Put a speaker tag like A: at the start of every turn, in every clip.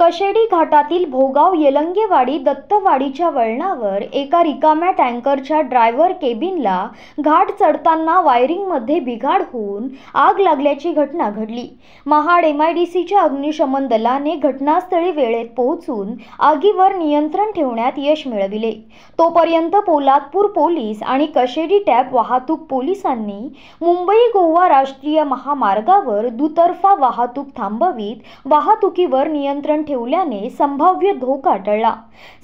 A: कशेडी घाटातील भोगाव येलंगेवाडी दत्तवाडीच्या वळणावर एका रिकाम्या टँकरच्या ड्रायव्हर केबिनला घाट चढताना वायरिंगमध्ये बिघाड होऊन आग लागल्याची घटना घडली महाड एम आय डी सीच्या अग्निशमन दलाने घटनास्थळी वेळेत पोहोचून आगीवर नियंत्रण ठेवण्यात यश मिळविले तोपर्यंत पोलादपूर पोलीस आणि कशेडी टॅप वाहतूक पोलिसांनी मुंबई गोवा राष्ट्रीय महामार्गावर दुतर्फा वाहतूक थांबवीत वाहतुकीवर नियंत्रण ठेवल्याने संभाव्य धोका टळला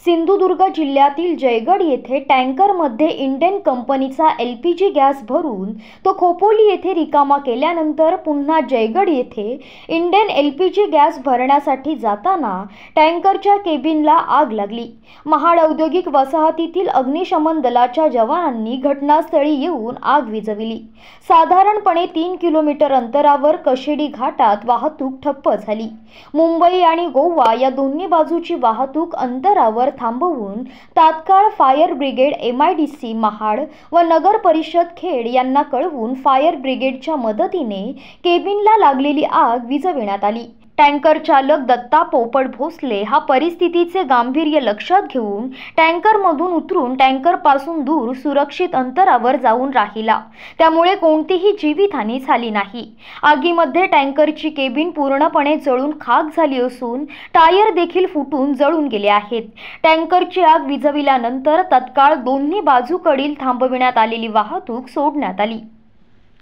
A: सिंधुदुर्ग जिल्ह्यातील जयगड येथे टँकरमध्ये इंडियन कंपनीचा एल गॅस भरून तो खोपोली येथे रिकामा केल्यानंतर पुन्हा जयगड येथे इंडियन एल गॅस भरण्यासाठी जाताना टँकरच्या केबिनला आग लागली महाड औद्योगिक वसाहतीतील अग्निशमन दलाच्या जवानांनी घटनास्थळी येऊन आग विजविली साधारणपणे तीन किलोमीटर अंतरावर कशेडी घाटात वाहतूक ठप्प झाली मुंबई आणि गोवा वा या दोन्ही बाजूची वाहतूक अंतरावर थांबवून तात्काळ fire brigade M I D C Mahad व नगर परिषद खेड यांना कळवून फायर ब्रिगेडच्या मदतीने केबिनला लागलेली आग विझविण्यात आली टँकर चालक दत्ता पोपट भोसले हा परिस्थितीचे गांभीर्य लक्षात घेऊन टँकरमधून उतरून टँकरपासून दूर सुरक्षित अंतरावर जाऊन राहिला त्यामुळे कोणतीही जीवितहानी झाली नाही आगीमध्ये टँकरची केबिन पूर्णपणे जळून खाक झाली असून टायर देखील फुटून जळून गेले आहेत टँकरची आग विझविल्यानंतर तत्काळ दोन्ही बाजूकडील थांबविण्यात आलेली वाहतूक सोडण्यात आली